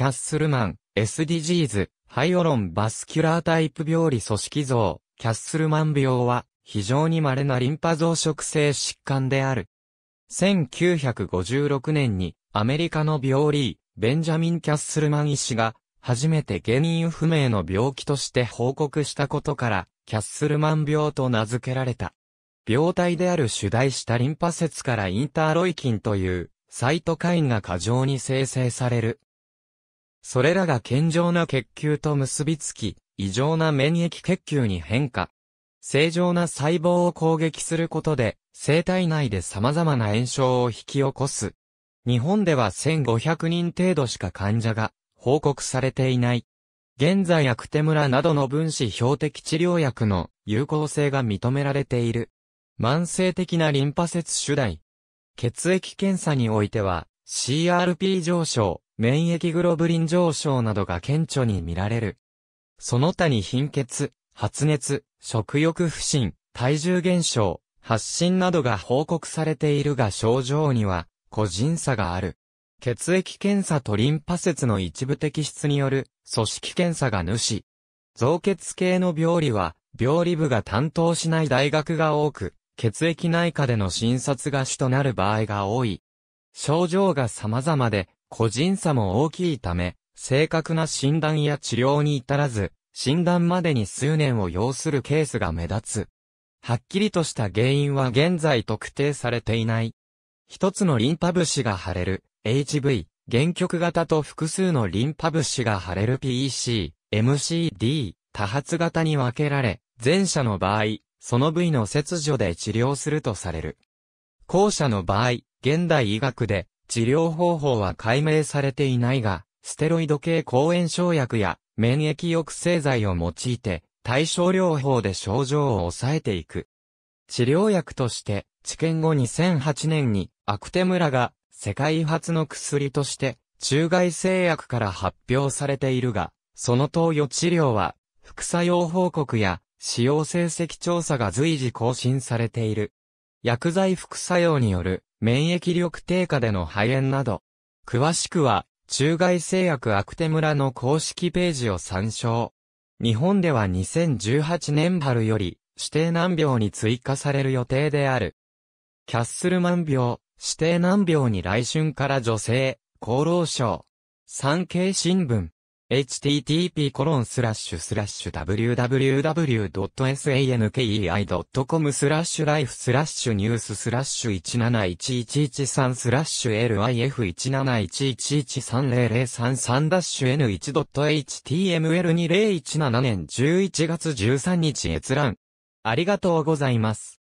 キャッスルマン、SDGs、ハイオロンバスキュラータイプ病理組織像、キャッスルマン病は、非常に稀なリンパ増殖性疾患である。1956年に、アメリカの病理ベンジャミン・キャッスルマン医師が、初めて原因不明の病気として報告したことから、キャッスルマン病と名付けられた。病態である主題したリンパ節からインターロイキンという、サイトカインが過剰に生成されるそれらが健常な血球と結びつき、異常な免疫血球に変化。正常な細胞を攻撃することで、生体内で様々な炎症を引き起こす。日本では1500人程度しか患者が報告されていない。現在アクテムラなどの分子標的治療薬の有効性が認められている。慢性的なリンパ節主題。血液検査においては、CRP 上昇、免疫グロブリン上昇などが顕著に見られる。その他に貧血、発熱、食欲不振、体重減少、発疹などが報告されているが症状には個人差がある。血液検査とリンパ節の一部摘出による組織検査が主。造血系の病理は病理部が担当しない大学が多く、血液内科での診察が主となる場合が多い。症状が様々で、個人差も大きいため、正確な診断や治療に至らず、診断までに数年を要するケースが目立つ。はっきりとした原因は現在特定されていない。一つのリンパ節が腫れる、HV、原曲型と複数のリンパ節が腫れる PEC、MCD、多発型に分けられ、前者の場合、その部位の切除で治療するとされる。後者の場合、現代医学で治療方法は解明されていないが、ステロイド系抗炎症薬や免疫抑制剤を用いて対症療法で症状を抑えていく。治療薬として、治験後2008年にアクテムラが世界初の薬として中外製薬から発表されているが、その投与治療は副作用報告や使用成績調査が随時更新されている。薬剤副作用による免疫力低下での肺炎など、詳しくは、中外製薬アクテ村の公式ページを参照。日本では2018年春より、指定難病に追加される予定である。キャッスルマン病、指定難病に来春から女性、厚労省、産経新聞。http://www.sankei.com スラッシュライフスラッシュニューススラッシュ1711113スラッシュ LIF17111130033 ダッシュ N1.html2017 年11月13日閲覧。ありがとうございます。